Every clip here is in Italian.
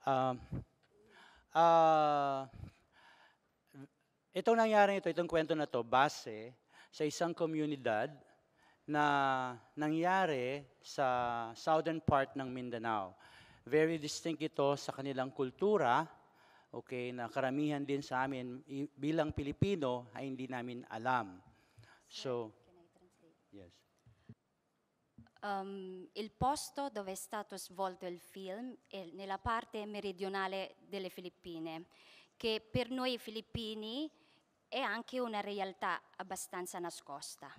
Um, uh, itong nangyari ito, itong kwento na to, base sa isang komunidad na nangyari sa southern part ng Mindanao. Very distinct ito sa kanilang kultura, okay, na karamihan din sa amin bilang Pilipino ay hindi namin alam. So, yes. Um, il posto dove è stato svolto il film è nella parte meridionale delle Filippine, che per noi filippini è anche una realtà abbastanza nascosta.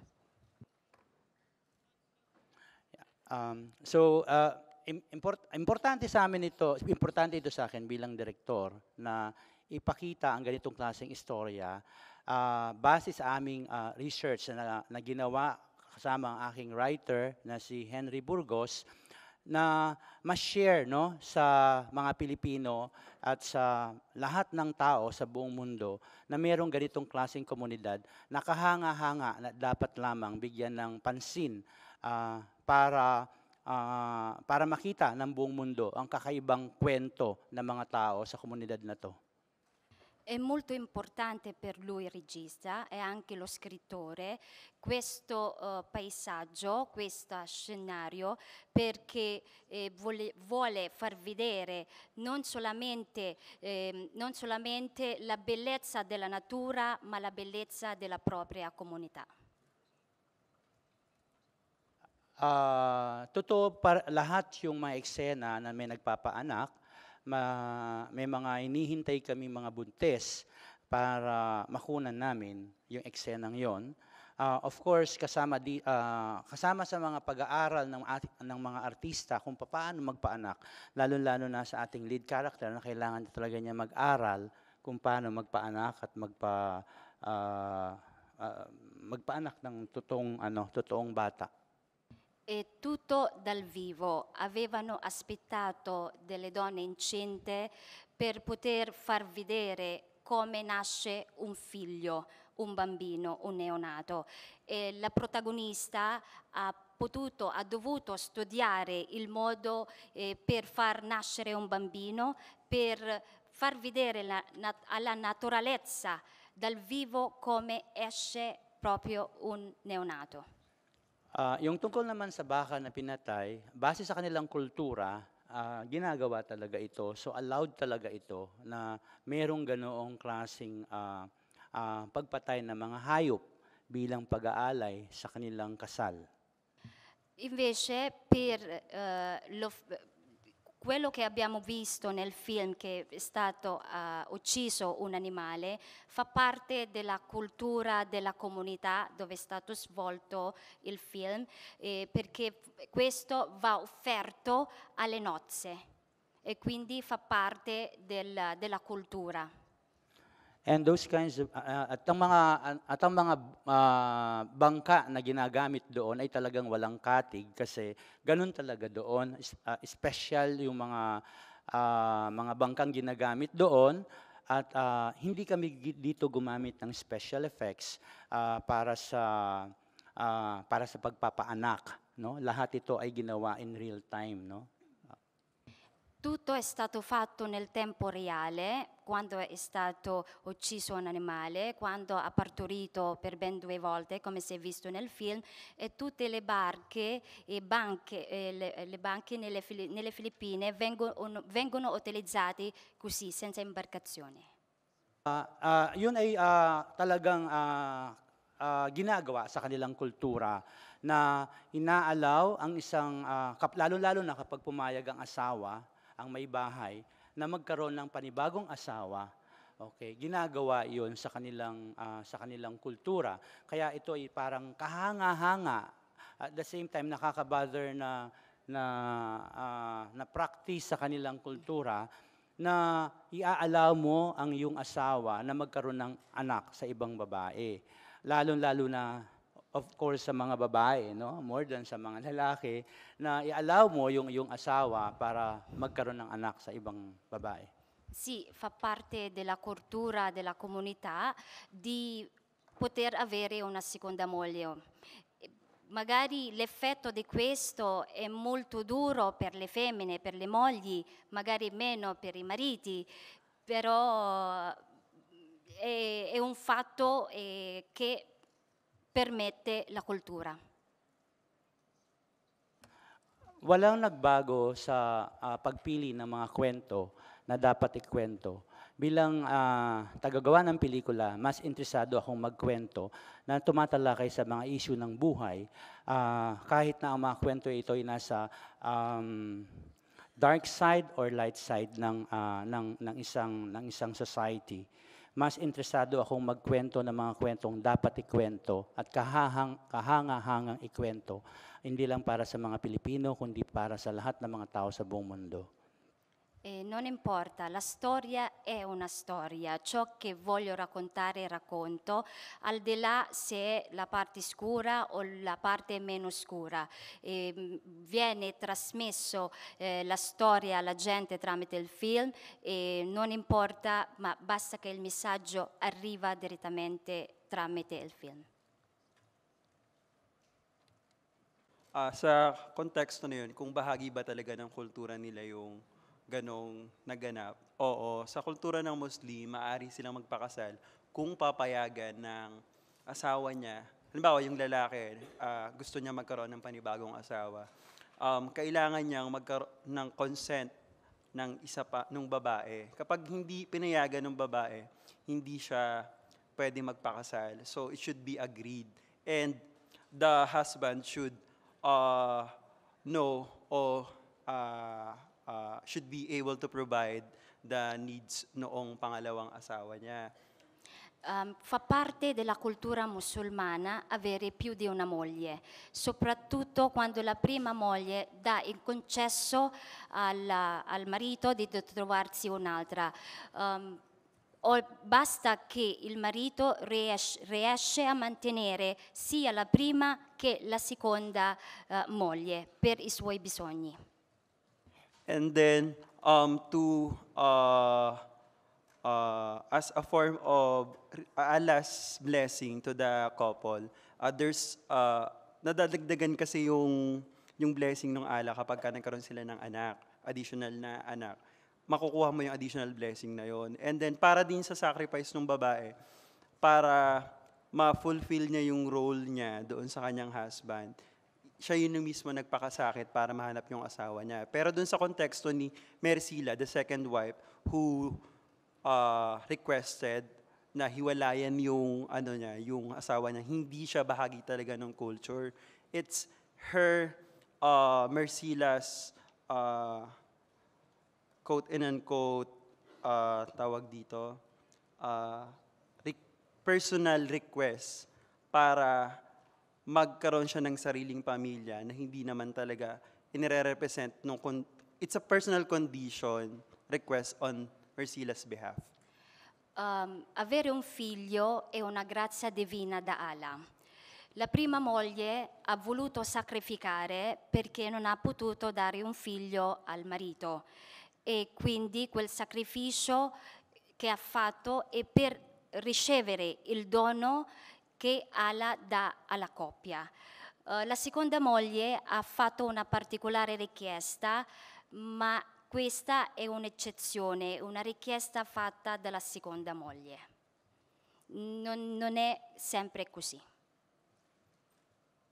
Um, so, uh, import importante sa amin ito, importante ito sa akin bilang direktor na ipakita ang ganitong klaseng istorya uh, base sa aming uh, research na, na ginawa kasama ang aking writer na si Henry Burgos na ma-share no sa mga Pilipino at sa lahat ng tao sa buong mundo na mayroong ganitong klaseng komunidad na kahanga-hanga na dapat lamang bigyan ng pansin uh, para uh, para makita ng buong mundo ang kakaibang kwento ng mga tao sa komunidad na to. è molto importante per lui il regista e anche lo scrittore questo uh, paesaggio, questo scenario perché eh, vuole, vuole, far vedere non solamente, eh, non solamente la bellezza della natura ma la bellezza della propria comunità. Uh, totoo par, lahat yung mga eksena na may nagpapaanak ma, may mga inihintay kami mga buntes para makunan namin yung eksenang yon. Uh, of course, kasama, di, uh, kasama sa mga pag-aaral ng, ati, ng mga artista kung paano magpaanak, lalo-lalo na sa ating lead character na kailangan talaga niya mag-aral kung paano magpaanak at magpa, uh, uh, magpaanak ng totoong, ano, totoong bata. e tutto dal vivo. Avevano aspettato delle donne incinte per poter far vedere come nasce un figlio, un bambino, un neonato. E la protagonista ha potuto, ha dovuto studiare il modo eh, per far nascere un bambino, per far vedere la, na, alla naturalezza dal vivo come esce proprio un neonato. Uh, yung tungkol naman sa baka na pinatay, base sa kanilang kultura, uh, ginagawa talaga ito. So allowed talaga ito na merong ganoong klaseng uh, uh, pagpatay ng mga hayop bilang pag-aalay sa kanilang kasal. invece per uh, quello che abbiamo visto nel film che è stato uh, ucciso un animale fa parte della cultura della comunità dove è stato svolto il film eh, perché questo va offerto alle nozze e quindi fa parte del, della cultura. and those kinds of, uh, at ang mga, at ang mga uh, bangka na ginagamit doon ay talagang walang katig kasi ganun talaga doon, uh, special yung mga, uh, mga bangkang ginagamit doon at uh, hindi kami dito gumamit ng special effects uh, para sa uh, para sa pagpapaanak no lahat ito ay ginawa in real time no Tutto è stato fatto nel tempo reale, quando è stato ucciso un animale, quando ha partorito per ben due volte, come si è visto nel film, e tutte le barche e banche, eh, le, le, banche nelle, nelle Filippine vengono, vengono, utilizzate così, senza imbarcazione. Uh, uh, yun ay uh, talagang uh, ginagawa sa kanilang kultura na inaalaw ang isang, uh, lalo-lalo na kapag pumayag ang asawa, ang may bahay na magkaroon ng panibagong asawa Okay, ginagawa 'yon sa kanilang uh, sa kanilang kultura. Kaya ito ay parang kahanga-hanga at the same time nakaka-bother na na uh, na practice sa kanilang kultura na iaalaw mo ang iyong asawa na magkaroon ng anak sa ibang babae. Lalo-lalo na of course sa mga babae, no? More than sa mga lalaki na i-allow mo yung yung asawa para magkaroon ng anak sa ibang babae. Sì, fa parte della cultura della comunità di poter avere una seconda moglie. Magari l'effetto di questo è molto duro per le femmine, per le mogli, magari meno per i mariti, però è, è un fatto eh, che permette la cultura. Walang nagbago sa uh, pagpili ng mga kwento na dapat ikwento. Bilang uh, tagagawa ng pelikula, mas interesado akong magkwento na tumatalakay sa mga issue ng buhay. Uh, kahit na ang mga kwento ito ay nasa um, dark side or light side ng, uh, ng, ng, isang, ng isang society mas interesado akong magkwento ng mga kwentong dapat ikwento at kahahang, kahanga-hangang ikwento, hindi lang para sa mga Pilipino, kundi para sa lahat ng mga tao sa buong mundo. Eh, non importa, la storia è una storia, ciò che voglio raccontare racconto, al di là se è la parte scura o la parte meno scura. Eh, viene trasmesso eh, la storia alla gente tramite il film, non importa, ma basta che il messaggio arriva direttamente tramite il film. Uh, sa konteksto na yun, kung bahagi ba talaga ng kultura nila yung ganong naganap. Oo, sa kultura ng Muslim, maaari silang magpakasal kung papayagan ng asawa niya. Halimbawa, yung lalaki, uh, gusto niya magkaroon ng panibagong asawa. Um, kailangan niyang magkaroon ng consent ng isa pa, nung babae. Kapag hindi pinayagan ng babae, hindi siya pwede magpakasal. So, it should be agreed. And the husband should uh, know or uh, uh, should be able to provide the needs noong pangalawang asawa niya. Um, fa parte della cultura musulmana avere più di una moglie, soprattutto quando la prima moglie dà il concesso al, al marito di trovarsi un'altra. Um, o basta che il marito ries riesce, a mantenere sia la prima che la seconda uh, moglie per i suoi bisogni. and then um, to uh, uh, as a form of Allah's blessing to the couple, uh, there's uh, nadadagdagan kasi yung yung blessing ng ala kapag ka nagkaroon sila ng anak, additional na anak. Makukuha mo yung additional blessing na yon. And then para din sa sacrifice ng babae para ma-fulfill niya yung role niya doon sa kanyang husband siya yun yung mismo nagpakasakit para mahanap yung asawa niya. Pero dun sa konteksto ni Mercila, the second wife, who uh, requested na hiwalayan yung ano niya, yung asawa niya. Hindi siya bahagi talaga ng culture. It's her uh, Mercila's uh, quote in and quote uh, tawag dito uh, re- personal request para magkaroon siya ng sariling pamilya na hindi naman talaga inire-represent nung con- it's a personal condition request on Mercila's behalf. Um, avere un figlio è una grazia divina da Allah. La prima moglie ha voluto sacrificare perché non ha potuto dare un figlio al marito e quindi quel sacrificio che ha fatto è per ricevere il dono che Ala dà alla coppia. Uh, la seconda moglie ha fatto una particolare richiesta, ma questa è un'eccezione, una richiesta fatta dalla seconda moglie. non, non è sempre così.